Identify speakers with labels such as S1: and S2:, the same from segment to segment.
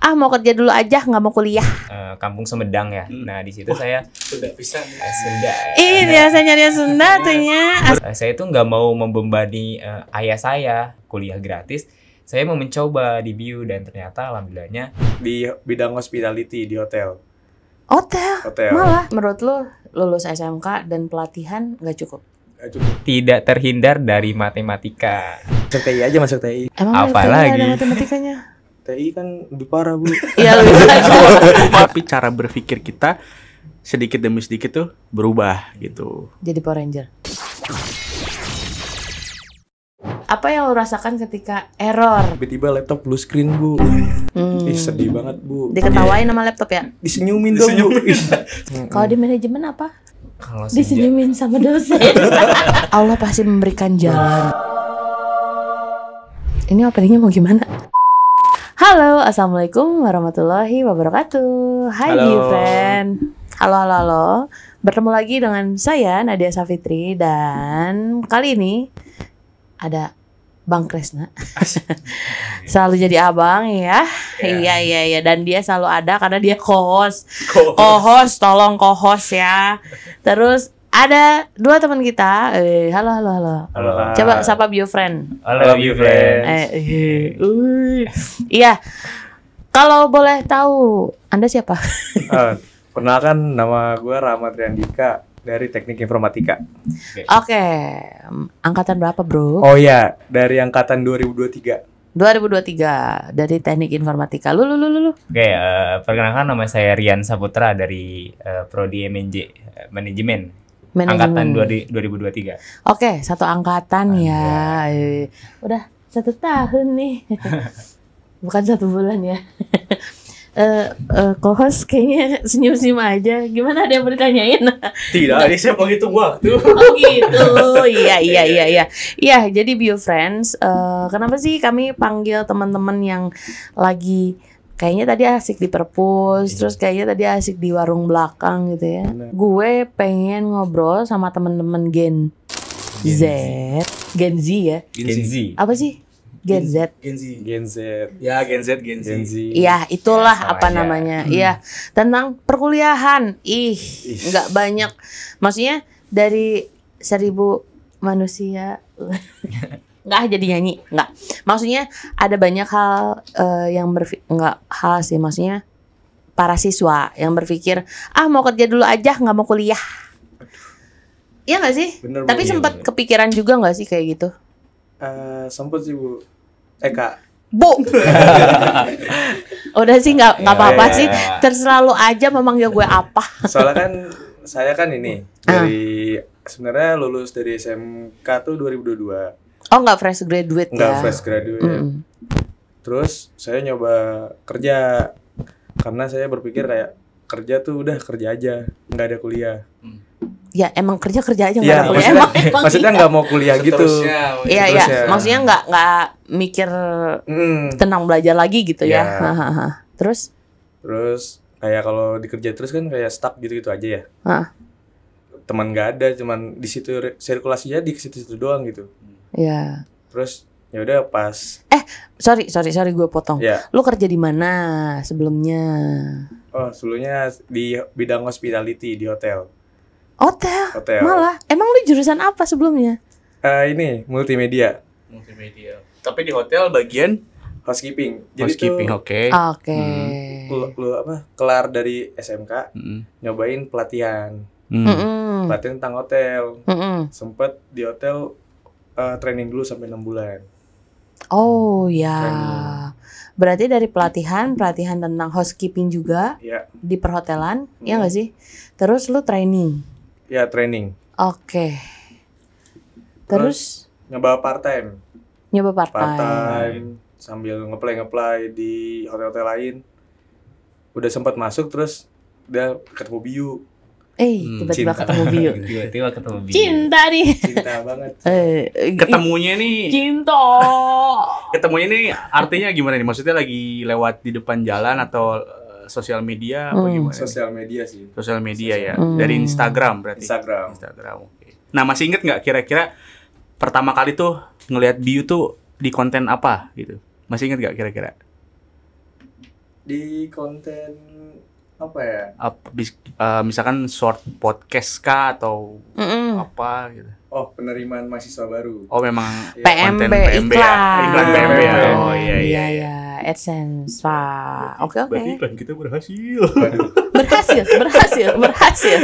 S1: ah mau kerja dulu aja nggak mau kuliah
S2: uh, kampung Semedang ya hmm. nah di situ saya sudah bisa eh, Sunda ih nah.
S1: biasanya dia Sunda tuhnya
S2: uh, eh, saya itu nggak mau membebani uh, ayah saya kuliah gratis saya mau mencoba di bio dan ternyata alhamdulillahnya di bidang hospitality di hotel hotel, hotel. malah
S1: menurut lo lulus SMK dan pelatihan nggak cukup
S2: tidak terhindar dari matematika. Masuk TI aja masuk TI. Emang Apalagi? ada
S1: matematikanya? TI kan lebih
S3: parah bu iya lebih parah tapi cara berpikir kita sedikit demi sedikit tuh berubah gitu
S1: jadi Power Ranger apa yang lo rasakan ketika error?
S3: Tiba-tiba laptop blue screen bu, hmm. Ih, sedih banget bu. Diketawain iya. sama laptop ya? Disenyumin dong.
S1: Kalau di manajemen apa? Kalau disenyumin sama dosen. Allah pasti memberikan jalan. Ini openingnya mau gimana? Halo, assalamualaikum warahmatullahi wabarakatuh. Hai, halo. friend. Halo, halo, halo. Bertemu lagi dengan saya Nadia Safitri dan kali ini ada Bang Kresna. selalu jadi abang ya. Yeah. Iya, iya, iya. Dan dia selalu ada karena dia co-host. Co-host, co tolong co-host ya. Terus ada dua teman kita. Eh, halo, halo, halo. Halo. Coba sapa bio friend. Halo, halo bio friend. Eh,
S3: uh.
S1: iya. Kalau boleh tahu, Anda siapa?
S3: uh, perkenalkan nama gue Rahmat Riandika dari Teknik Informatika.
S1: Oke. Okay. Angkatan berapa, Bro? Oh
S2: iya, dari angkatan 2023.
S1: 2023 dari Teknik Informatika. Lu lu lu lu.
S2: Oke, okay, uh, eh, perkenalkan nama saya Rian Saputra dari uh, Prodi MNJ Manajemen.
S1: Manajemen.
S2: Angkatan
S1: 2023. Oke, satu angkatan Anda. ya. Udah satu tahun nih. Bukan satu bulan ya. Uh, uh, kayaknya senyum-senyum aja. Gimana ada yang bertanyain?
S3: Tidak, ini saya menghitung waktu.
S1: Oh gitu, iya iya iya iya. Iya, jadi Bio Friends, uh, kenapa sih kami panggil teman-teman yang lagi kayaknya tadi asik di perpus, terus iya. kayaknya tadi asik di warung belakang gitu ya. Bener. Gue pengen ngobrol sama temen-temen gen, Z, Gen Z ya. Gen Z. Apa sih? Gen Z.
S3: Gen Z. Gen Z. Ya, Gen Z, Gen Z. Gen Z. Iya, ya
S1: itulah ya, apa namanya. Hmm. Iya, hmm. Ya. tentang perkuliahan. Ih, nggak banyak. Maksudnya dari seribu manusia nggak jadi nyanyi nggak maksudnya ada banyak hal uh, yang nggak hal sih maksudnya para siswa yang berpikir ah mau kerja dulu aja nggak mau kuliah Iya nggak sih? Bener, Tapi iya, sempat kepikiran juga nggak sih kayak gitu?
S3: Uh, eh, sempat sih bu Eh kak
S1: Bu Udah sih nggak nggak iya, apa-apa iya, sih Terserah lu aja ya gue apa Soalnya kan
S3: saya kan ini ah. Dari uh. sebenarnya lulus dari SMK tuh 2022
S1: Oh nggak fresh graduate enggak ya? Nggak fresh graduate. Mm.
S3: Terus saya nyoba kerja karena saya berpikir kayak kerja tuh udah kerja aja nggak ada kuliah. Mm.
S1: Ya emang kerja kerja aja ya, nggak ya, ada kuliah. Maksudnya, emang, iya. nggak mau kuliah gitu. Iya iya. iya. Maksudnya nggak nggak mikir mm. tenang belajar lagi gitu ya. ya. terus?
S3: Terus kayak kalau dikerja terus kan kayak stuck gitu gitu aja ya. Hah? Teman nggak ada, cuman di situ sirkulasinya di situ situ doang gitu. Iya. Terus ya udah pas. Eh
S1: sorry sorry sorry gue potong. Ya. Lu kerja di mana sebelumnya?
S3: Oh sebelumnya di bidang hospitality di hotel. Hotel. Hotel. Malah
S1: emang lu jurusan apa sebelumnya?
S3: Uh, ini multimedia. Multimedia. Tapi di hotel bagian housekeeping. Jadi housekeeping, oke. Oke. Okay. Hmm. lu, lu apa? Kelar dari SMK, mm. nyobain pelatihan. Mm. Pelatihan tentang hotel. Mm -mm. Sempet di hotel uh, training dulu sampai enam bulan.
S1: Oh ya. Training. Berarti dari pelatihan, pelatihan tentang housekeeping juga ya. di perhotelan, ya nggak sih? Terus lu training?
S3: Ya training.
S1: Oke. Okay. Terus,
S3: Terus nyoba part time.
S1: Nyoba part time. Part time
S3: sambil ngeplay ngeplay di hotel-hotel lain udah sempat masuk terus dia ketemu Biu
S1: Eh, hmm, tiba-tiba ketemu Bio.
S3: Tiba-tiba ketemu Bio.
S1: Cinta nih. Cinta banget. Eh, eh,
S3: ketemunya nih.
S1: Cinta.
S3: ketemunya nih artinya gimana nih? Maksudnya lagi lewat di depan jalan atau eh, sosial media hmm. apa gimana? Sosial media sih. Sosial media ya? sosial. ya. Hmm. Dari Instagram berarti. Instagram. Instagram. Oke. Nah, masih inget nggak kira-kira pertama kali tuh ngelihat Bio tuh di konten apa gitu? Masih inget nggak kira-kira? Di konten apa ya? Abis, uh, eh, misalkan short podcast kah atau mm -mm. apa gitu. Oh, penerimaan mahasiswa baru. Oh, memang yeah. PMB, PMB iklan. Ya. Iklan PMB. Ya? ya. Oh, iya iya, iya iya
S1: iya. AdSense, Pak. Oke, oke. Berarti iklan kita berhasil. berhasil, berhasil, berhasil.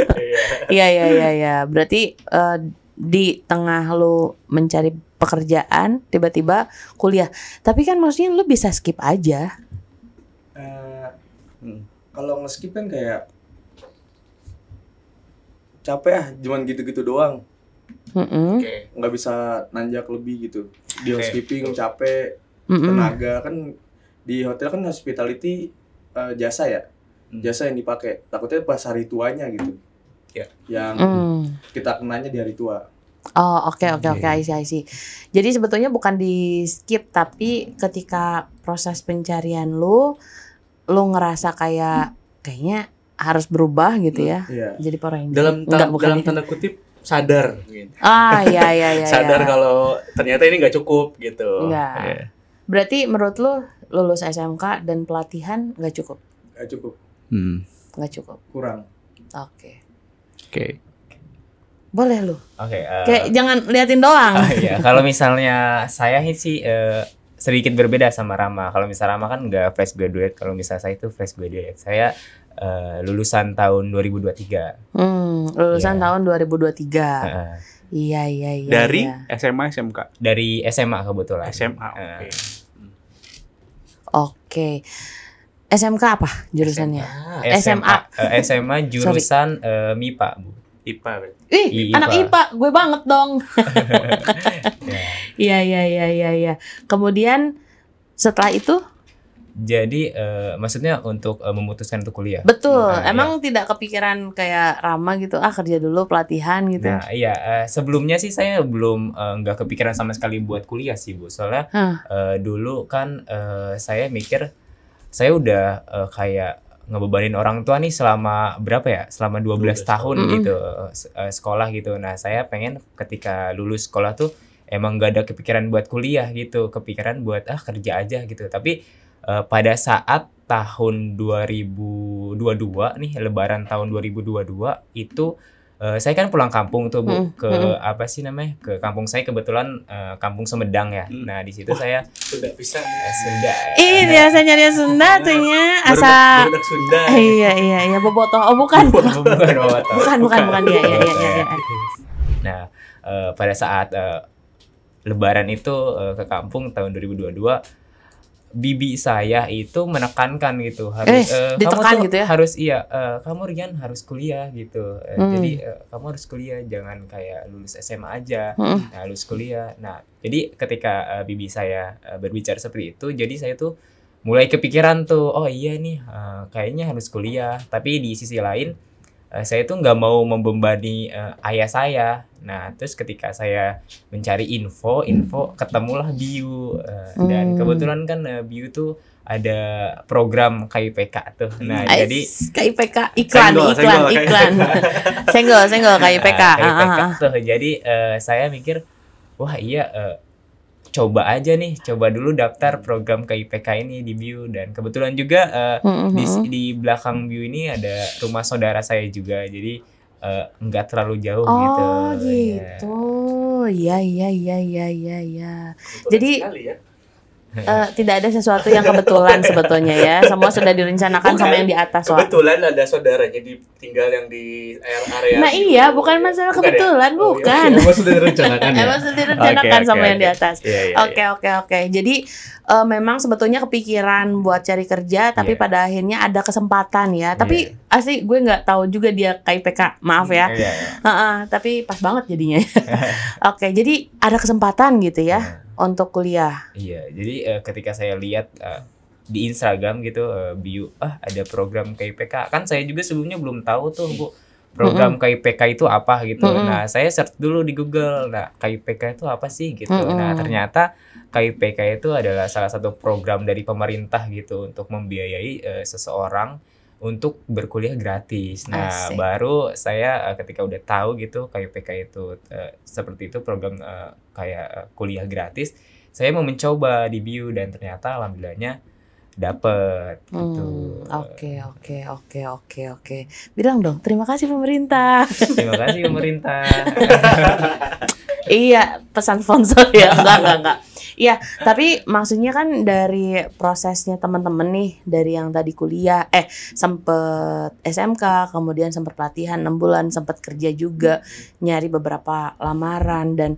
S1: Iya, iya, iya, iya. iya. Berarti uh, di tengah lu mencari pekerjaan, tiba-tiba kuliah. Tapi kan maksudnya lu bisa skip aja.
S3: Uh, hmm kalau ngeskip kan kayak capek ya, cuman gitu-gitu doang mm -hmm. okay. bisa nanjak lebih gitu di okay. skipping capek mm -hmm. tenaga kan di hotel kan hospitality uh, jasa ya hmm. jasa yang dipakai takutnya pas hari tuanya gitu yeah. yang mm. kita kenanya di hari tua
S1: Oh oke oke oke okay, IC Jadi sebetulnya bukan di skip tapi ketika proses pencarian lu lo ngerasa kayak kayaknya harus berubah gitu ya. Iya. Jadi para yang Dalam tanda, Enggak, dalam gitu. tanda kutip sadar gitu. Ah, iya iya iya, iya. sadar iya. kalau
S3: ternyata ini nggak cukup gitu. Iya.
S1: Berarti menurut lu lulus SMK dan pelatihan nggak cukup? Nggak cukup. Hmm. Nggak cukup. Kurang. Oke. Okay. Oke. Okay. Boleh lu. Oke. Okay, uh, eh, jangan liatin doang. Uh, iya, kalau
S2: misalnya saya sih uh, sedikit berbeda sama Rama. Kalau misalnya Rama kan nggak fresh graduate, kalau misalnya saya itu fresh graduate. Saya uh, lulusan tahun 2023.
S1: Hmm, lulusan yeah. tahun 2023. Uh, iya, iya, iya. Dari iya.
S2: SMA SMK? Dari SMA kebetulan. SMA. Oke. Okay. Uh. Oke.
S1: Okay. SMK apa jurusannya? SMA. SMA, SMA
S2: jurusan uh, eh, MIPA, Bu. IPA berarti. Ih, IPA. anak IPA,
S1: gue banget dong. Ya. Iya, iya, iya, iya, iya. Kemudian setelah itu
S2: jadi uh, maksudnya untuk uh, memutuskan untuk kuliah.
S1: Betul. Nah, Emang ya. tidak kepikiran kayak Rama gitu, ah kerja dulu pelatihan gitu. Nah,
S2: iya, uh, sebelumnya sih saya belum uh, kepikiran sama sekali buat kuliah sih, Bu. Soalnya huh. uh, dulu kan uh, saya mikir saya udah uh, kayak ngebebanin orang tua nih selama berapa ya? Selama 12, 12 tahun, mm gitu uh, sekolah gitu. Nah, saya pengen ketika lulus sekolah tuh emang gak ada kepikiran buat kuliah gitu, kepikiran buat ah kerja aja gitu. Tapi uh, pada saat tahun 2022 nih lebaran tahun 2022 itu uh, saya kan pulang kampung tuh bu hmm. ke hmm. hmm. apa sih namanya ke kampung saya kebetulan uh, kampung Semedang ya hmm. nah di situ Wah, saya sudah bisa eh, Sunda ya. ih nah.
S1: biasanya dia Sunda tuh ya asa Sunda ya. iya iya iya bobotoh oh bukan bukan, bukan,
S2: bukan bukan bukan iya iya iya ya, nah uh, pada saat uh, Lebaran itu uh, ke kampung tahun 2022 bibi saya itu menekankan gitu harus eh, uh, ditekan kamu tuh gitu ya harus iya uh, kamu Rian harus kuliah gitu uh, hmm. jadi uh, kamu harus kuliah jangan kayak lulus SMA aja hmm. nah, lulus kuliah nah jadi ketika uh, bibi saya uh, berbicara seperti itu jadi saya tuh mulai kepikiran tuh oh iya nih uh, kayaknya harus kuliah tapi di sisi lain uh, saya itu nggak mau membebani uh, ayah saya nah terus ketika saya mencari info info ketemulah Biu uh, hmm. dan kebetulan kan uh, Biu tuh ada program KIPK tuh. Nah, Ais, jadi KIPK iklan senggol, iklan senggol, iklan. senggol senggol KIPK. Nah, KIPK uh, ah, ah, ah. tuh. Jadi uh, saya mikir wah iya uh, coba aja nih, coba dulu daftar hmm. program IPK ini di BIU dan kebetulan juga uh, mm-hmm. di hmm. di belakang BIU ini ada rumah saudara saya juga. Jadi uh, terlalu
S1: jauh oh, gitu. Oh, gitu. Iya, iya, iya, iya, iya, iya. Jadi uh, tidak ada sesuatu yang kebetulan sebetulnya ya. Semua sudah direncanakan bukan, sama yang di atas. Kebetulan
S3: soal. ada saudaranya tinggal yang di area. Nah iya, iya,
S1: bukan masalah bukan ya? kebetulan, ya? bukan. Oh, iya, sudah
S3: direncanakan. ya? Emang sudah direncanakan okay, sama okay, yang okay. di atas. Iya, iya, oke
S1: iya. oke oke. Jadi uh, memang sebetulnya kepikiran buat cari kerja, tapi yeah. pada akhirnya ada kesempatan ya. Tapi yeah. asli gue nggak tahu juga dia KIPK, maaf ya. Yeah, yeah. Uh -uh, tapi pas banget jadinya. oke, okay, jadi ada kesempatan gitu ya. Yeah untuk kuliah.
S2: Iya, jadi uh, ketika saya lihat uh, di Instagram gitu uh, bio ah ada program KIPK. Kan saya juga sebelumnya belum tahu tuh, Bu. Program mm -hmm. KIPK itu apa gitu. Mm -hmm. Nah, saya search dulu di Google. Nah, KIPK itu apa sih gitu. Mm -hmm. Nah, ternyata KIPK itu adalah salah satu program dari pemerintah gitu untuk membiayai uh, seseorang untuk berkuliah gratis. Nah, Asik. baru saya uh, ketika udah tahu gitu kayak PK itu uh, seperti itu program uh, kayak uh, kuliah gratis, saya mau mencoba di BIU dan ternyata alhamdulillahnya dapat
S1: hmm, gitu. Oke, okay, oke, okay, oke, okay, oke, okay, oke. Okay. Bilang dong, terima kasih pemerintah. terima kasih pemerintah. iya, pesan sponsor ya. Enggak, enggak, enggak. Iya, tapi maksudnya kan dari prosesnya teman-teman nih dari yang tadi kuliah, eh sempet SMK, kemudian sempet pelatihan enam bulan, sempet kerja juga, nyari beberapa lamaran dan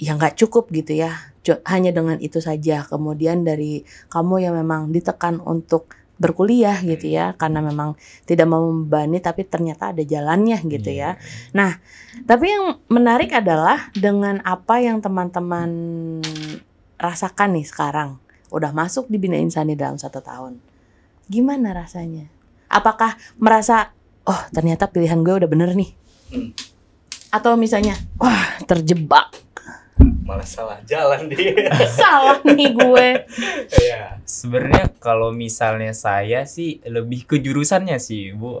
S1: ya nggak cukup gitu ya. Hanya dengan itu saja. Kemudian dari kamu yang memang ditekan untuk berkuliah gitu ya karena memang tidak mau membebani tapi ternyata ada jalannya gitu ya. Iya. Nah, tapi yang menarik adalah dengan apa yang teman-teman rasakan nih sekarang, udah masuk di Bina Insani dalam satu tahun, gimana rasanya? Apakah merasa, oh ternyata pilihan gue udah bener nih? Hmm. Atau misalnya, wah terjebak
S2: malah salah jalan
S1: dia salah nih gue ya
S2: sebenarnya kalau misalnya saya sih lebih ke jurusannya sih bu uh,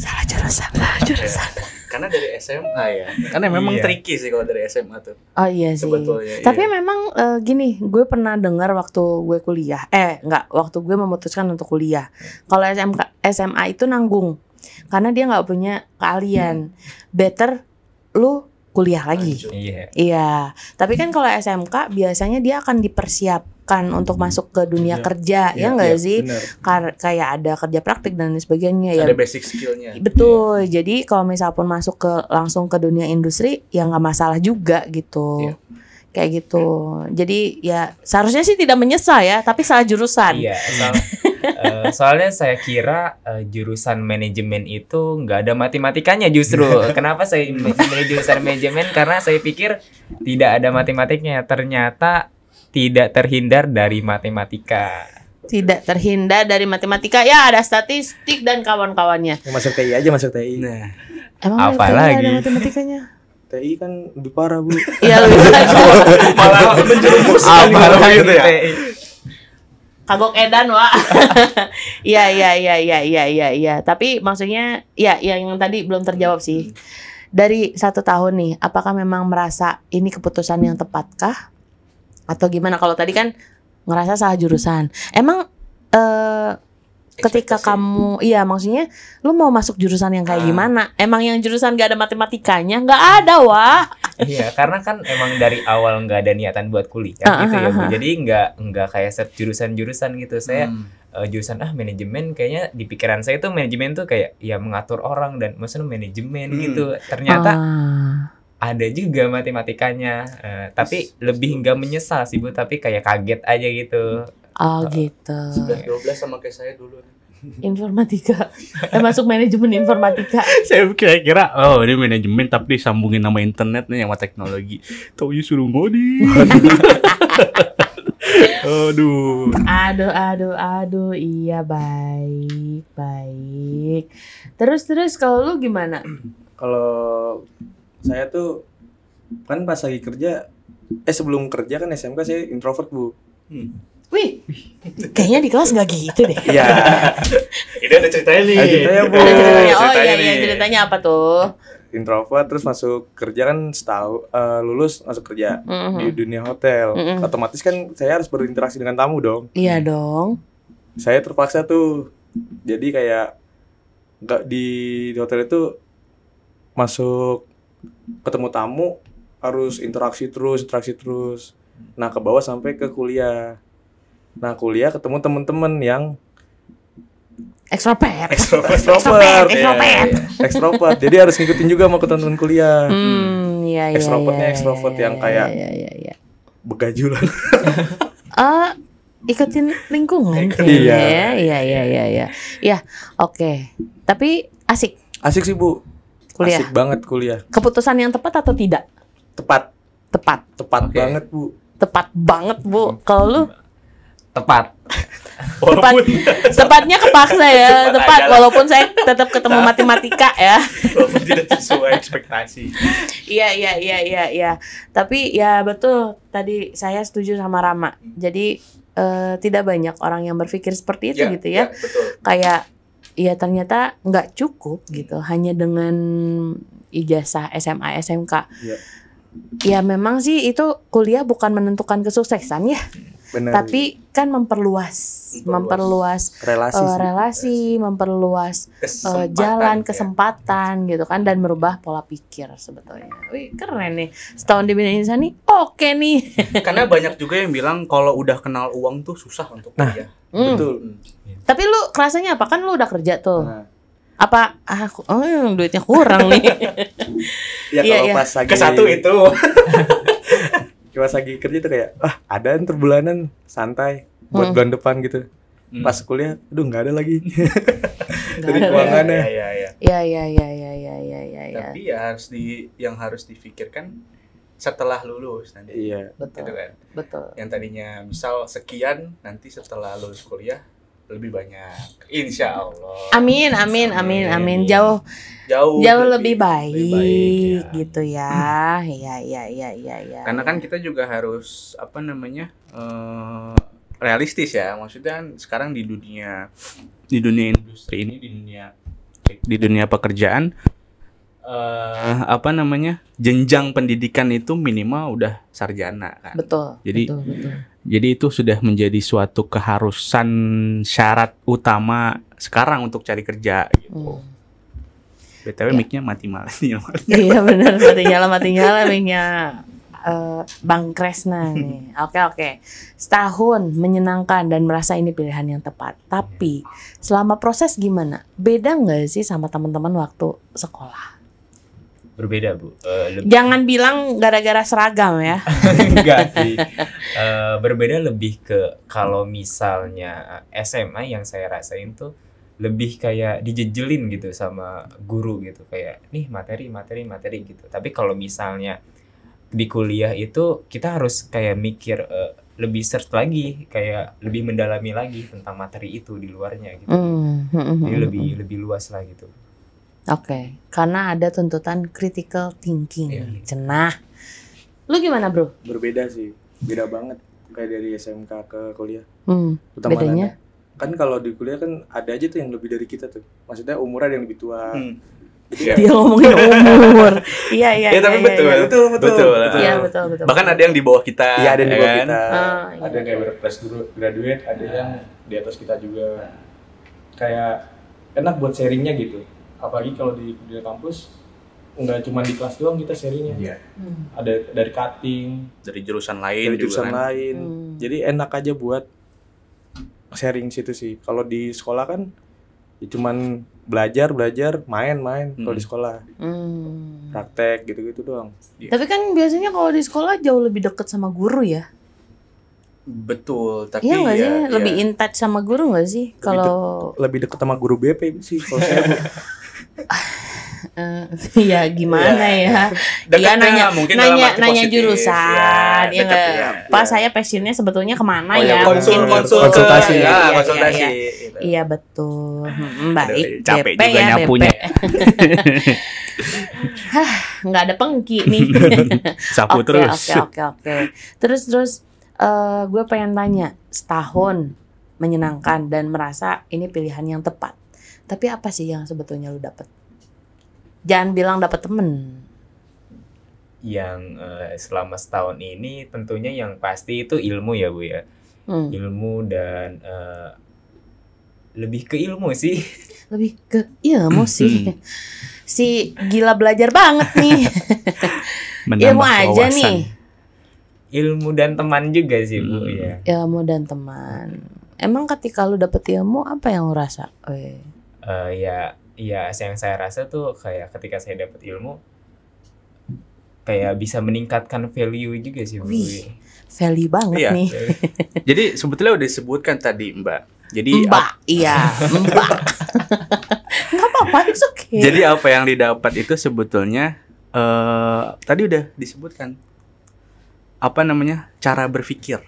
S2: salah jurusan
S1: salah jurusan ya. karena
S2: dari SMA ya ah, iya. karena memang tricky sih kalau dari SMA tuh
S1: oh iya sih sebetulnya iya. tapi iya. memang uh, gini gue pernah dengar waktu gue kuliah eh nggak waktu gue memutuskan untuk kuliah kalau SMK SMA itu nanggung karena dia nggak punya keahlian hmm. better lu kuliah lagi. Iya. Iya. Tapi kan kalau SMK biasanya dia akan dipersiapkan untuk hmm. masuk ke dunia ya. kerja, ya enggak iya, iya, ya, sih? Kar kayak ada kerja praktik dan sebagainya ya. Ada basic skillnya. Betul. Ya. Jadi kalau misal pun masuk ke langsung ke dunia industri ya nggak masalah juga gitu. Ya kayak gitu. Jadi ya seharusnya sih tidak menyesal ya, tapi salah jurusan. Iya,
S2: uh, soalnya saya kira uh, jurusan manajemen itu nggak ada matematikanya justru. Kenapa saya memilih jurusan manajemen? Karena saya pikir tidak ada matematiknya. Ternyata tidak terhindar dari matematika.
S1: Tidak terhindar dari matematika. Ya ada statistik dan kawan-kawannya. Ya,
S2: masuk TI aja masuk TI. Nah. Emang
S1: apa lagi? Ada matematikanya.
S3: TI kan lebih parah bu.
S1: Iya lebih parah. Malah menjerumus. Apa lagi gitu ya kagok edan wa iya iya iya iya iya iya ya. tapi maksudnya ya, ya yang tadi belum terjawab sih dari satu tahun nih apakah memang merasa ini keputusan yang tepatkah atau gimana kalau tadi kan ngerasa salah jurusan emang eh ketika kamu iya maksudnya lu mau masuk jurusan yang kayak ah. gimana emang yang jurusan gak ada matematikanya nggak ada wah
S2: iya karena kan emang dari awal nggak ada niatan buat kuliah uh, gitu uh, ya bu uh, jadi nggak nggak kayak set jurusan-jurusan gitu saya hmm. uh, jurusan ah manajemen kayaknya di pikiran saya tuh manajemen tuh kayak ya mengatur orang dan maksudnya manajemen hmm. gitu ternyata ada juga matematikanya uh, tapi lebih nggak menyesal sih bu tapi kayak kaget aja gitu
S1: Oh nah, gitu.
S2: belas sama kayak saya dulu
S1: informatika eh, masuk manajemen informatika
S2: saya kira-kira oh
S3: ini manajemen tapi sambungin nama internet nih sama teknologi Tahu you ya suruh ngoding aduh
S1: aduh aduh aduh iya baik baik terus terus kalau lu gimana
S3: kalau saya tuh kan pas lagi kerja eh sebelum kerja kan SMK saya introvert bu hmm
S1: Wih, kayaknya di kelas nggak gitu deh. Iya.
S3: Ini ada ceritanya nih. Ada ceritanya, Bu. Ada ceritanya. Oh iya, ceritanya iya, iya,
S1: ceritanya apa tuh?
S3: Introvert terus masuk kerja kan setahu uh, lulus masuk kerja mm -hmm. di dunia hotel. Mm -hmm. Otomatis kan saya harus berinteraksi dengan tamu dong.
S1: Iya dong.
S3: Saya terpaksa tuh. Jadi kayak nggak di, di hotel itu masuk ketemu tamu harus interaksi terus, interaksi terus. Nah, ke bawah sampai ke kuliah Nah kuliah ketemu temen-temen yang
S1: ekstrovert
S3: ekstrovert ekstrovert iya, iya, iya. ekstrovert jadi harus ngikutin juga mau teman-teman kuliah hmm, hmm.
S1: ya, ya, ekstrovertnya ya, ya,
S3: ekstrovert yang kayak ya, ya, ya.
S1: begajulan uh, ikutin lingkungan Ikut, iya. ya iya iya iya iya ya oke okay. tapi asik asik sih bu kuliah asik
S3: banget kuliah
S1: keputusan yang tepat atau tidak
S3: tepat tepat tepat okay. banget bu
S1: tepat banget bu kalau lu
S2: tepat. Tepat, tepatnya
S1: kepaksa ya, tepat, tepat walaupun saya tetap ketemu nah. matematika ya. Walaupun tidak sesuai ekspektasi. Iya iya iya iya iya. Tapi ya betul tadi saya setuju sama Rama. Jadi uh, tidak banyak orang yang berpikir seperti itu ya, gitu ya. ya betul. Kayak ya ternyata nggak cukup gitu hmm. hanya dengan ijazah SMA SMK. Ya. ya memang sih itu kuliah bukan menentukan kesuksesan ya. Hmm. Bener. Tapi kan memperluas, memperluas, memperluas relasi, uh, relasi memperluas eh, kesempatan, uh, jalan ya. kesempatan ya. gitu kan dan merubah pola pikir sebetulnya. Wih, keren nih. Setahun di Bina Insani, oke okay nih.
S3: Karena banyak juga yang bilang kalau udah kenal uang tuh susah untuk nah, kerja. Hmm. Betul. Hmm.
S1: Tapi lu rasanya apa? Kan lu udah kerja tuh. Nah apa ah oh, duitnya kurang nih
S3: ya iya, kalau ya, pas ya. lagi ke satu itu pas lagi kerja tuh kayak ah ada ntar bulanan santai buat hmm. bulan depan gitu hmm. pas kuliah aduh nggak
S1: ada lagi dari keuangannya ya ya ya ya ya ya ya ya ya tapi ya
S3: harus di yang harus dipikirkan setelah lulus nanti iya betul gitu kan betul yang tadinya misal sekian nanti setelah lulus kuliah lebih banyak. Insya Allah. Amin, amin, amin, amin.
S1: Jauh, jauh, jauh lebih, lebih baik, lebih baik ya. gitu ya. Hmm. Ya, ya, ya, ya,
S3: Karena kan kita juga harus apa namanya uh, realistis ya. Maksudnya kan sekarang di dunia, di dunia industri ini, di dunia, di dunia pekerjaan uh, apa namanya jenjang pendidikan itu minimal udah sarjana
S1: kan. Betul.
S2: Jadi betul, betul.
S3: jadi itu sudah menjadi suatu keharusan syarat utama sekarang untuk cari kerja gitu. Hmm. BTW ya. mic mati malah nyala. Iya benar mati nyala
S1: mati nyala mic eh, Bang Kresna nih. Oke okay, oke. Okay. Setahun menyenangkan dan merasa ini pilihan yang tepat. Tapi selama proses gimana? Beda nggak sih sama teman-teman waktu sekolah?
S2: berbeda bu. Uh, lebih... Jangan
S1: bilang gara-gara seragam ya. Enggak sih.
S2: Uh, berbeda lebih ke kalau misalnya SMA yang saya rasain tuh lebih kayak dijejelin gitu sama guru gitu kayak nih materi materi materi gitu. Tapi kalau misalnya di kuliah itu kita harus kayak mikir uh, lebih search lagi kayak lebih mendalami lagi tentang materi itu di luarnya
S1: gitu. Hmm, hmm, hmm, Jadi lebih
S2: lebih luas lah gitu.
S1: Oke, okay. karena ada tuntutan critical thinking, yeah. cenah. Lu gimana bro?
S2: Berbeda sih,
S3: beda banget kayak dari SMK ke kuliah.
S1: Hmm, bedanya?
S3: Kan kalau di kuliah kan ada aja tuh yang lebih dari kita tuh. Maksudnya umurnya ada yang lebih tua. Hmm. Dia ya. ngomongin umur.
S1: iya, iya. Ya, tapi iya, iya. betul, betul, betul, betul. Iya, betul, betul. Bahkan
S3: ada yang di bawah kita. Iya, ada yang di bawah kan? kita. Oh, Ada yang kayak berkelas graduate, ada yang di atas kita juga. Kayak enak buat sharingnya gitu apalagi kalau di dunia kampus nggak cuma di kelas doang kita serinya yeah. hmm. ada dari cutting dari jurusan lain dari jurusan juga, kan. lain hmm. jadi enak aja buat sharing situ sih kalau di sekolah kan ya cuman belajar belajar main main hmm. kalau di hmm. sekolah
S1: hmm.
S3: praktek gitu gitu doang yeah. tapi
S1: kan biasanya kalau di sekolah jauh lebih deket sama guru ya
S3: Betul, tapi iya gak iya, iya. sih? lebih ya. in
S1: sama guru gak sih? Kalau lebih,
S3: de lebih deket sama guru BP sih kalau saya.
S1: Eh, iya, iya, ya gimana ya? Dia ya, nanya mungkin nanya nanya positif, jurusan ya, ya, deket, ya, Pak ya. saya passionnya sebetulnya kemana oh, iya, ya? Konsul, mungkin konsul, konsultasi ya, ya, konsultasi. Iya ya, ya. betul. Ah, baik. Aduh, capek juga ya, nyapunya. Hah, nggak ada pengki nih. Sapu okay, terus. Oke okay, oke okay, oke. Okay. Terus terus uh, gue pengen tanya setahun menyenangkan dan merasa ini pilihan yang tepat tapi apa sih yang sebetulnya lu dapet jangan bilang dapet temen
S2: yang uh, selama setahun ini tentunya yang pasti itu ilmu ya bu ya hmm. ilmu dan uh, lebih ke ilmu sih
S1: lebih ke ilmu sih si gila belajar banget nih ilmu aja wawasan. nih
S2: ilmu dan teman juga sih bu hmm. ya
S1: ilmu dan teman emang ketika lu dapet ilmu apa yang lu rasa? Oh,
S2: uh, ya ya yang saya rasa tuh kayak ketika saya dapat ilmu kayak bisa meningkatkan value juga sih Wih,
S1: value banget iya. nih.
S2: Jadi sebetulnya udah disebutkan tadi Mbak. Jadi Mbak, iya, Mbak.
S1: Enggak apa-apa, okay. Jadi
S3: apa yang didapat itu sebetulnya uh, tadi udah disebutkan apa namanya? cara berpikir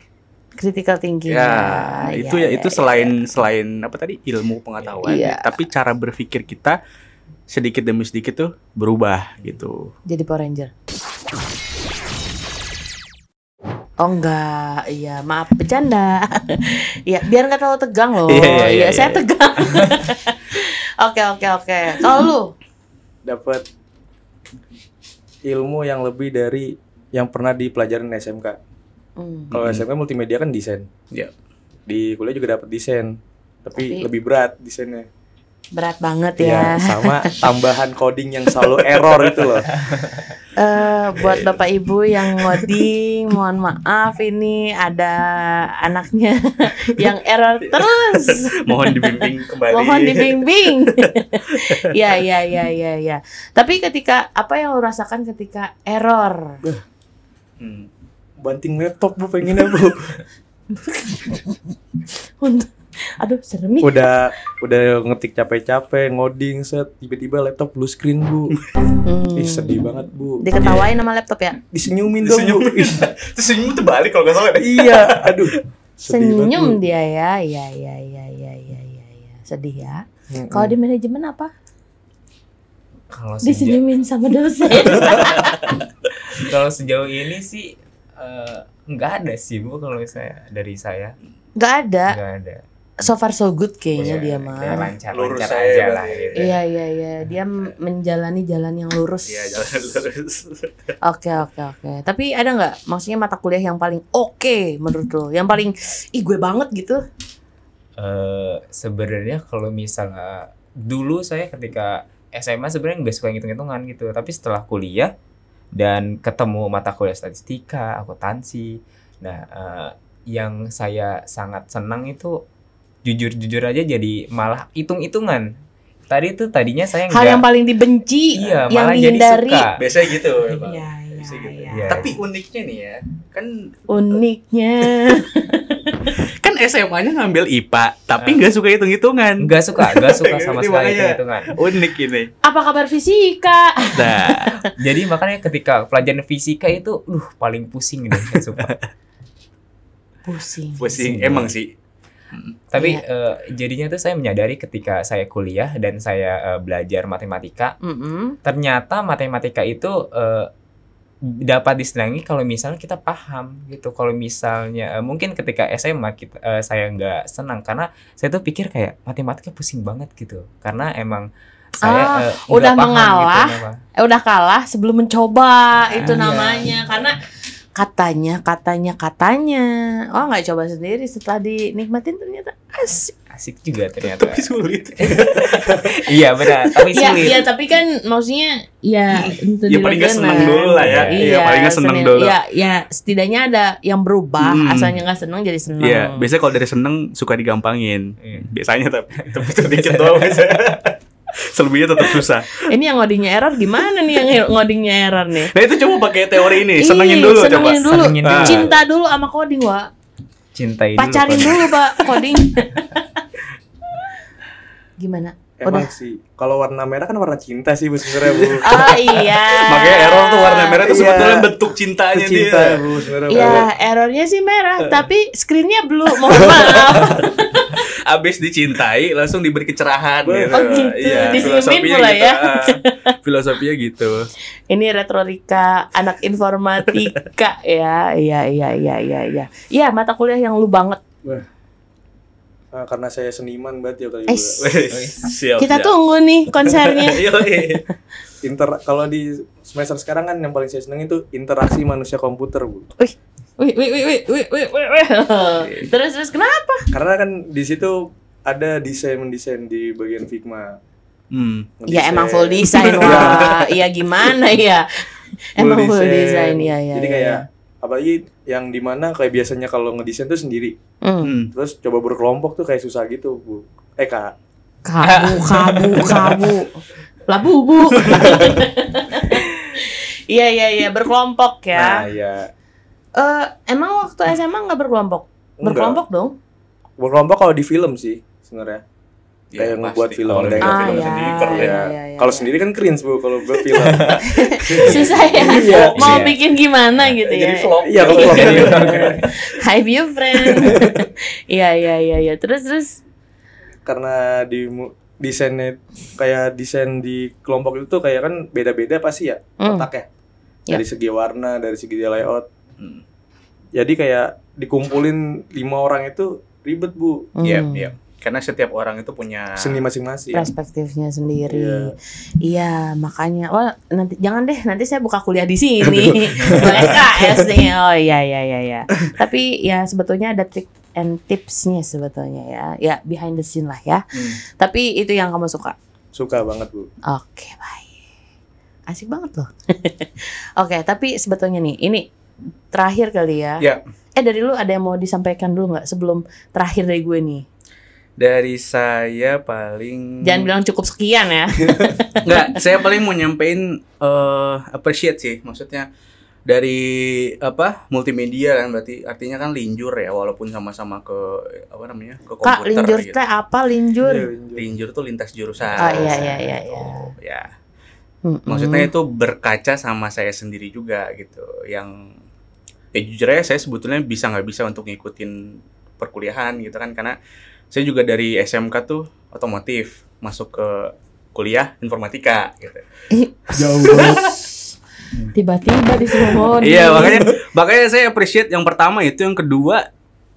S1: critical tinggi. Ya, ya, itu ya, ya itu ya,
S3: selain ya. selain apa tadi ilmu pengetahuan, iya. ya. tapi cara berpikir kita sedikit demi sedikit tuh berubah gitu.
S1: Jadi Power Ranger. Oh enggak, iya maaf bercanda. Iya biar nggak terlalu tegang loh. Iya, ya, ya, ya, saya iya. tegang. Oke oke oke. Kalau lu dapat
S3: ilmu yang lebih dari yang pernah dipelajarin SMK Mm. Kalau SMP multimedia kan desain. Iya. Yeah. Di kuliah juga dapat desain, tapi, tapi lebih berat desainnya.
S1: Berat banget ya. ya. Sama tambahan coding yang selalu error itu loh. Uh, buat iya. bapak ibu yang ngoding, mohon maaf ini ada anaknya yang error terus. mohon dibimbing kembali. Mohon dibimbing.
S3: ya ya ya
S1: ya ya. Tapi ketika apa yang lo rasakan ketika error?
S3: Hmm banting laptop bu pengennya bu
S1: aduh serem udah
S3: udah ngetik capek-capek ngoding set tiba-tiba laptop blue screen bu hmm. ih sedih banget bu diketawain
S1: iya. sama laptop ya disenyumin dong bu
S3: terus senyum tuh balik kalau gak salah
S1: iya aduh senyum banget, dia ya iya iya iya iya iya ya ya sedih ya hmm. kalau di manajemen apa kalau disenyumin sama dosen
S2: kalau sejauh ini sih uh, ada sih bu kalau saya dari saya
S1: nggak ada nggak ada so far so good kayaknya dia mah lancar
S2: lurus lancar aja lah gitu. iya
S1: iya iya dia menjalani jalan yang lurus iya jalan lurus oke oke oke tapi ada nggak maksudnya mata kuliah yang paling oke okay, menurut lo yang paling ih gue banget gitu
S2: uh, sebenarnya kalau misalnya dulu saya ketika SMA sebenarnya nggak suka ngitung-ngitungan gitu tapi setelah kuliah dan ketemu mata kuliah statistika, akuntansi. Nah, uh, yang saya sangat senang itu jujur-jujur aja jadi malah hitung-hitungan. Tadi itu tadinya saya enggak, hal yang
S1: paling dibenci, iya, yang malah dihindari. Jadi suka.
S2: Biasanya gitu. Iya bisa gitu. Ya. Tapi uniknya nih ya, kan
S1: uniknya kan SMA-nya ngambil
S3: IPA, tapi nggak suka hitung-hitungan.
S2: Nggak suka, nggak suka sama sekali hitung-hitungan. Unik ini.
S1: Apa kabar fisika?
S2: Nah, jadi makanya ketika pelajaran fisika itu, uh, paling pusing nih, suka. Pusing. Pusing, emang sih. Tapi ya. uh, jadinya tuh saya menyadari ketika saya kuliah dan saya uh, belajar matematika, mm -hmm. ternyata matematika itu uh, Hmm. dapat disenangi kalau misalnya kita paham gitu kalau misalnya eh, mungkin ketika SMA kita, uh, saya nggak senang karena saya tuh pikir kayak matematika pusing banget gitu karena emang saya ah, uh, udah paham gitu mengalah gitu,
S1: udah kalah sebelum mencoba ah, itu iya. namanya karena katanya katanya katanya oh nggak coba sendiri setelah dinikmatin ternyata asik
S2: asik juga ternyata tapi sulit iya benar tapi ya, sulit iya ya,
S1: tapi kan maksudnya ya hmm. itu ya paling nggak seneng kan. dulu lah ya iya, ya, paling nggak seneng dulu ya ya setidaknya ada yang berubah hmm. asalnya nggak seneng jadi seneng iya
S3: biasanya kalau dari seneng suka digampangin iya. biasanya tapi tapi sedikit doang biasanya Selebihnya tetap susah.
S1: Ini yang ngodingnya error gimana nih yang ngodingnya error nih?
S3: Nah itu coba pakai teori ini, senengin dulu senengin coba. Dulu. Senengin dulu. Cinta
S1: dulu sama coding, Wak.
S3: Cintai Pacarin dulu, dulu
S1: Pak coding. gimana?
S3: Emang Udah. sih, kalau warna merah kan warna cinta sih bu sebenarnya bu. Oh iya. Makanya error tuh warna merah itu iya. sebetulnya bentuk cintanya cinta, dia. Bu, sebenarnya. Iya,
S1: errornya sih merah, eh. tapi screennya blue. Mohon maaf.
S3: abis dicintai langsung diberi kecerahan oh, gitu. Oh gitu. Iya, filosofinya mulai gitu. ya. Ah, filosofinya gitu.
S1: Ini retorika anak informatika ya. Iya iya iya iya iya. Iya, mata kuliah yang lu banget. Nah, karena saya seniman banget ya kali iya.
S3: Siap, Kita siap. tunggu
S1: nih konsernya.
S3: Inter kalau di semester sekarang kan yang paling saya seneng itu interaksi manusia komputer, Bu
S1: wih wih wih wih wih wih wih terus terus kenapa
S3: karena kan di situ ada desain mendesain di bagian Figma Hmm. Ya emang full design wah. Iya gimana ya?
S1: Emang full design ya ya. Jadi iya, kayak ya.
S3: apalagi yang dimana kayak biasanya kalau ngedesain tuh sendiri. Hmm. hmm. Terus coba berkelompok tuh kayak susah gitu, Bu. Eh, Kak.
S1: Kabu, kabu, kabu. Lah bu. Iya iya iya berkelompok ya. Nah, ya uh, emang waktu hmm. SMA nggak berkelompok? Berkelompok dong? Berkelompok kalau di film sih sebenarnya.
S3: Ya, pasti. ngebuat film kalau ah, film ya, sendiri Ya, ya, ya, ya. kalau ya. sendiri kan cringe bu kalau buat film susah ya iya. mau
S1: bikin gimana gitu ya jadi vlog iya kalau vlog hi be friend iya iya iya ya. terus terus karena
S3: di desainnya kayak desain di kelompok itu kayak kan beda-beda pasti ya mm. otaknya iya. dari segi warna dari segi layout jadi kayak dikumpulin lima orang itu ribet bu. Hmm. Iya iya. Yeah. Karena setiap orang itu punya
S1: seni masing-masing. Perspektifnya sendiri. Iya, yeah. yeah, makanya oh nanti jangan deh nanti saya buka kuliah di sini. SKS nih. Ya, oh iya iya iya iya. Tapi ya sebetulnya ada trik and tipsnya sebetulnya ya. Ya behind the scene lah ya. Mm. Tapi itu yang kamu suka. Suka banget, Bu. Oke, okay, baik asik banget loh. Oke, okay, tapi sebetulnya nih, ini terakhir kali ya. Ya. Eh dari lu ada yang mau disampaikan dulu nggak sebelum terakhir dari gue nih?
S3: Dari saya paling Jangan bilang
S1: cukup sekian ya.
S3: Enggak, saya paling mau nyampein uh, appreciate sih. Maksudnya dari apa multimedia kan berarti artinya kan linjur ya walaupun sama-sama ke apa namanya ke komputer Kak, linjur gitu. teh apa linjur? Iya, linjur linjur tuh lintas jurusan oh iya iya iya iya oh, ya maksudnya itu berkaca sama saya sendiri juga gitu yang ya jujur aja saya sebetulnya bisa nggak bisa untuk ngikutin perkuliahan gitu kan karena saya juga dari SMK tuh otomotif masuk ke kuliah informatika gitu.
S1: Jauh ya Tiba-tiba di semua Iya makanya
S3: makanya saya appreciate yang pertama itu yang kedua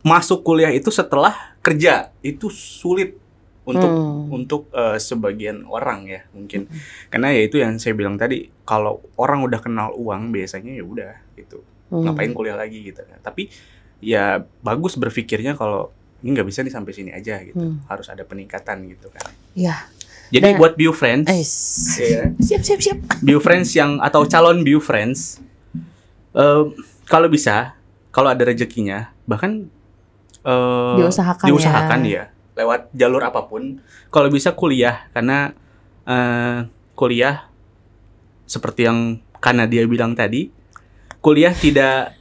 S3: masuk kuliah itu setelah kerja itu sulit untuk hmm. untuk uh, sebagian orang ya mungkin karena ya itu yang saya bilang tadi kalau orang udah kenal uang biasanya ya udah gitu hmm. ngapain kuliah lagi gitu kan tapi ya bagus berpikirnya kalau ini nggak bisa nih sampai sini aja gitu hmm. harus ada peningkatan gitu kan Iya. jadi nah, buat bio friends
S1: ya, siap siap siap
S3: bio friends yang atau calon bio friends uh, kalau bisa kalau ada rezekinya bahkan uh, diusahakan, diusahakan ya. ya lewat jalur apapun kalau bisa kuliah karena uh, kuliah seperti yang karena dia bilang tadi kuliah tidak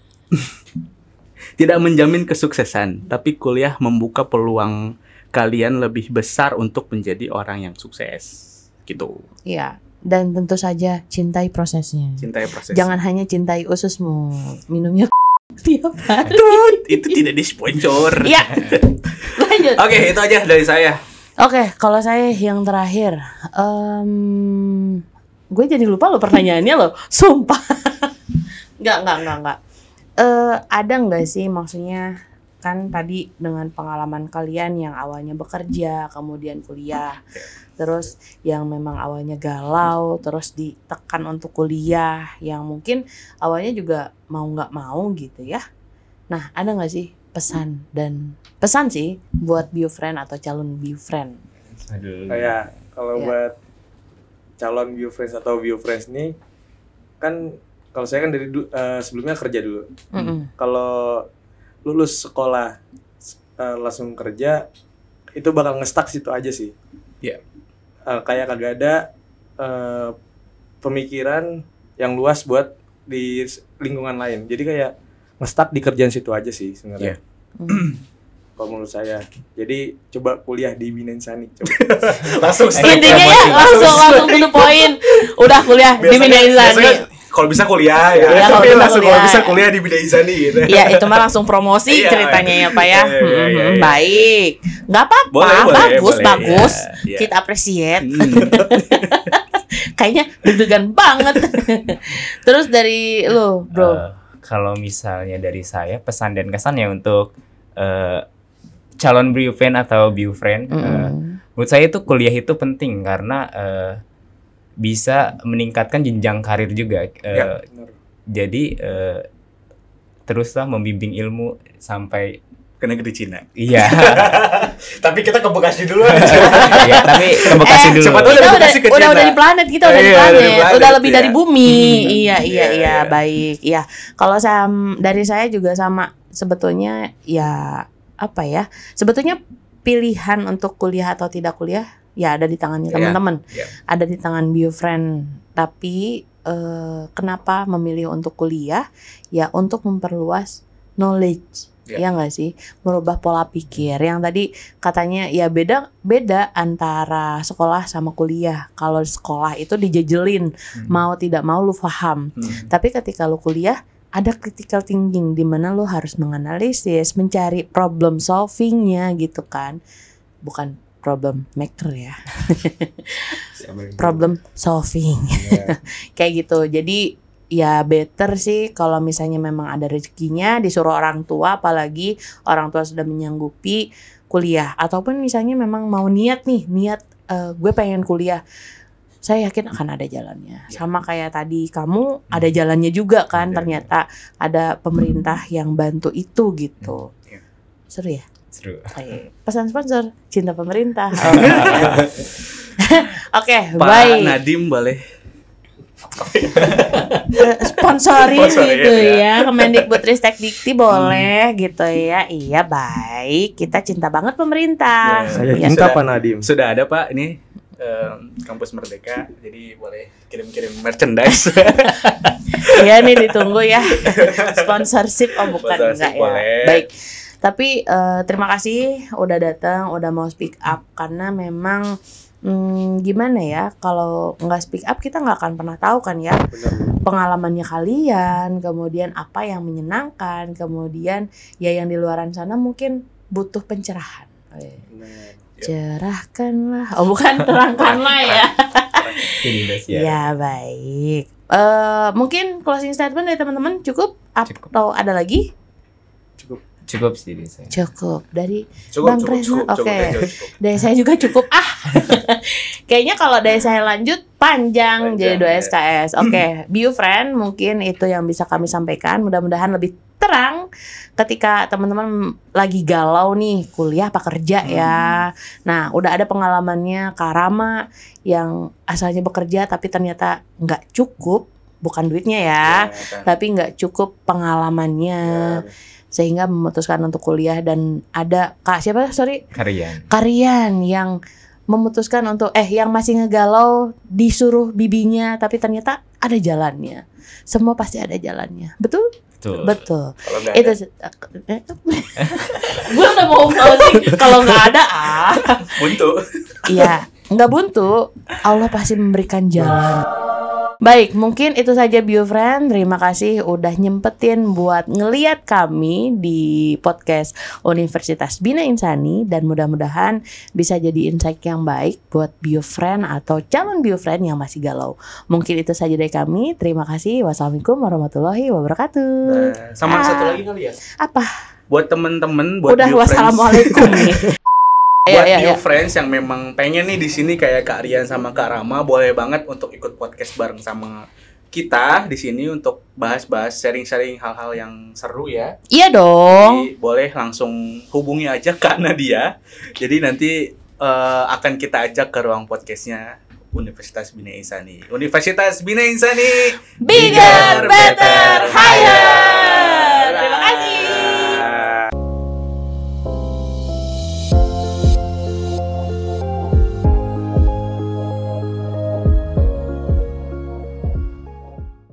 S3: tidak menjamin kesuksesan, tapi kuliah membuka peluang kalian lebih besar untuk menjadi orang yang sukses. Gitu.
S1: Iya. Dan tentu saja cintai prosesnya. Cintai prosesnya. Jangan hanya cintai ususmu. Minumnya tiap
S3: hari. Tut, itu tidak disponsor. Iya. Lanjut. Oke, okay, itu aja dari saya.
S1: Oke, okay, kalau saya yang terakhir, um, gue jadi lupa lo pertanyaannya lo, sumpah. Enggak, enggak, enggak, enggak. Uh, ada enggak sih maksudnya kan tadi dengan pengalaman kalian yang awalnya bekerja, kemudian kuliah, terus yang memang awalnya galau, terus ditekan untuk kuliah, yang mungkin awalnya juga mau nggak mau gitu ya. Nah, ada nggak sih pesan dan pesan sih buat biofriend atau calon biofriend? Aduh. Kayak
S3: kalau ya. buat calon biofriend atau biofriend nih kan kalau saya kan dari uh, sebelumnya kerja dulu. Mm -hmm. Kalau lulus sekolah uh, langsung kerja itu bakal ngestak situ aja sih. Iya. Yeah. Uh, kayak kagak ada uh, pemikiran yang luas buat di lingkungan lain. Jadi kayak ngestak di kerjaan situ aja sih sebenarnya. Yeah. Iya. kalau menurut saya. Jadi coba kuliah di Binen Sani. Coba. langsung Intinya ya langsung langsung to point.
S1: Udah kuliah biasanya, di Binen
S3: kalau bisa kuliah ya, ya tapi langsung kalau bisa kuliah di bidang desain gitu ya itu mah
S1: langsung promosi iya, ceritanya ya pak ya, iya, iya, hmm, hmm, baik nggak apa-apa bagus boleh, bagus ya, ya. kita appreciate hmm. kayaknya deg-degan banget terus dari lu, bro uh,
S2: kalau misalnya dari saya pesan dan kesannya untuk uh, calon biufen atau biufriend mm -hmm. uh, eh, menurut saya itu kuliah itu penting karena uh, bisa meningkatkan jenjang karir juga. Ya, uh, Jadi uh, teruslah membimbing ilmu sampai ke negeri Cina. Iya.
S3: tapi kita ke Bekasi dulu
S2: Iya,
S3: tapi ke Bekasi eh, dulu. Cepat udah, udah, ke udah udah di
S1: planet kita udah eh, di planet. Udah, di planet, udah lebih ya. dari bumi. iya, iya, iya, iya, baik. Iya. Kalau saya dari saya juga sama sebetulnya ya apa ya? Sebetulnya pilihan untuk kuliah atau tidak kuliah ya ada di tangannya ya. teman-teman, yeah. yeah. ada di tangan Biofriend. Tapi eh, kenapa memilih untuk kuliah? Ya untuk memperluas knowledge. Yeah. Ya nggak sih, merubah pola pikir. Yang tadi katanya ya beda beda antara sekolah sama kuliah. Kalau sekolah itu dijejelin, hmm. mau tidak mau lu paham. Hmm. Tapi ketika lu kuliah ada critical thinking di mana lu harus menganalisis, mencari problem solvingnya gitu kan, bukan problem maker ya problem solving iya. kayak gitu jadi ya better sih kalau misalnya memang ada rezekinya disuruh orang tua apalagi orang tua sudah menyanggupi kuliah ataupun misalnya memang mau niat nih niat uh, gue pengen kuliah saya yakin akan ada jalannya. ya. Sama kayak tadi kamu hmm. ada jalannya juga kan ya, ternyata ada pemerintah yang bantu itu gitu. Hmm. Iya. Seru ya? Seru. Pesan sponsor, cinta pemerintah. Oke, okay, Pak
S3: Nadim boleh
S1: sponsori gitu ya, ya. Kemendikbud Dikti boleh hmm. gitu ya iya baik kita cinta banget pemerintah ya, saya ya. cinta Pak
S3: Nadim sudah ada Pak ini kampus Merdeka jadi boleh kirim-kirim
S2: merchandise
S1: Iya nih ditunggu ya sponsorship oh bukan sponsorship enggak ya. boleh. ya baik tapi uh, terima kasih udah datang, udah mau speak up karena memang hmm, gimana ya kalau nggak speak up kita nggak akan pernah tahu kan ya Bener. pengalamannya kalian kemudian apa yang menyenangkan kemudian ya yang di luaran sana mungkin butuh pencerahan eh, cerahkanlah oh bukan terangkanlah ya ya baik uh, mungkin closing statement dari teman-teman cukup, cukup atau ada lagi cukup Cukup sih dari saya. Cukup. Dari cukup, Bang cukup, Oke. Okay. Dari saya juga cukup. Ah. Kayaknya kalau dari saya lanjut panjang, panjang jadi sks ya. Oke, okay. Bio Friend mungkin itu yang bisa kami sampaikan. Mudah-mudahan lebih terang ketika teman-teman lagi galau nih kuliah apa kerja hmm. ya. Nah, udah ada pengalamannya Karama yang asalnya bekerja tapi ternyata nggak cukup bukan duitnya ya, ya kan. tapi nggak cukup pengalamannya. Ya sehingga memutuskan untuk kuliah dan ada kak siapa sorry Karian Karian yang memutuskan untuk eh yang masih ngegalau disuruh bibinya tapi ternyata ada jalannya semua pasti ada jalannya betul betul betul itu gue udah mau sih kalau nggak ada ah buntu iya nggak buntu Allah pasti memberikan jalan Baik, mungkin itu saja Biofriend. Terima kasih udah nyempetin buat ngeliat kami di podcast Universitas Bina Insani dan mudah-mudahan bisa jadi insight yang baik buat Biofriend atau calon Biofriend yang masih galau. Mungkin itu saja dari kami. Terima kasih. Wassalamualaikum warahmatullahi wabarakatuh. Nah, sama ah. satu lagi
S3: kali ya. Apa? Buat temen-temen, buat Udah wassalamualaikum
S1: nih. Iya, buat yeah, yeah, new yeah.
S3: friends yang memang pengen nih di sini kayak Kak Rian sama Kak Rama boleh banget untuk ikut podcast bareng sama kita di sini untuk bahas-bahas sharing-sharing hal-hal yang seru ya.
S1: Iya dong. Jadi,
S3: boleh langsung hubungi aja Kak Nadia. Jadi nanti uh, akan kita ajak ke ruang podcastnya Universitas Bina Insani. Universitas Bina Insani. Bigger, better, higher.